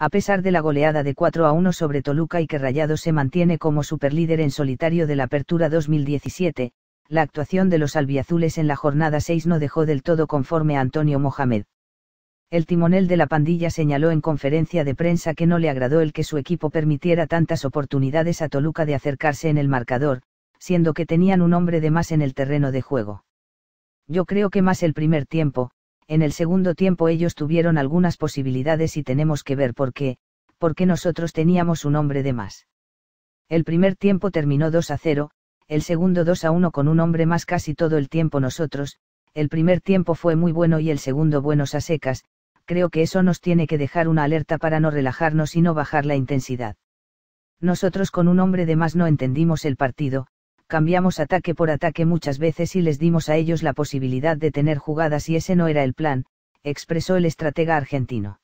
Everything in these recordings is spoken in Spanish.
a pesar de la goleada de 4 a 1 sobre Toluca y que Rayado se mantiene como superlíder en solitario de la Apertura 2017, la actuación de los albiazules en la jornada 6 no dejó del todo conforme a Antonio Mohamed. El timonel de la pandilla señaló en conferencia de prensa que no le agradó el que su equipo permitiera tantas oportunidades a Toluca de acercarse en el marcador, siendo que tenían un hombre de más en el terreno de juego. Yo creo que más el primer tiempo, en el segundo tiempo ellos tuvieron algunas posibilidades y tenemos que ver por qué, porque nosotros teníamos un hombre de más. El primer tiempo terminó 2 a 0, el segundo 2 a 1 con un hombre más casi todo el tiempo nosotros, el primer tiempo fue muy bueno y el segundo buenos a secas, creo que eso nos tiene que dejar una alerta para no relajarnos y no bajar la intensidad. Nosotros con un hombre de más no entendimos el partido, cambiamos ataque por ataque muchas veces y les dimos a ellos la posibilidad de tener jugadas y ese no era el plan, expresó el estratega argentino.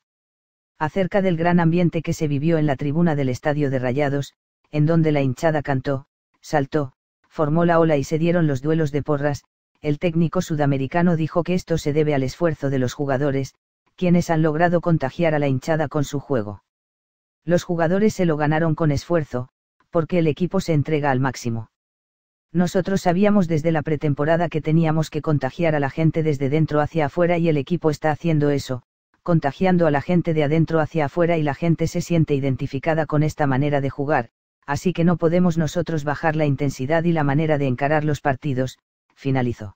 Acerca del gran ambiente que se vivió en la tribuna del Estadio de Rayados, en donde la hinchada cantó, saltó, formó la ola y se dieron los duelos de porras, el técnico sudamericano dijo que esto se debe al esfuerzo de los jugadores, quienes han logrado contagiar a la hinchada con su juego. Los jugadores se lo ganaron con esfuerzo, porque el equipo se entrega al máximo. Nosotros sabíamos desde la pretemporada que teníamos que contagiar a la gente desde dentro hacia afuera y el equipo está haciendo eso, contagiando a la gente de adentro hacia afuera y la gente se siente identificada con esta manera de jugar, así que no podemos nosotros bajar la intensidad y la manera de encarar los partidos, finalizó.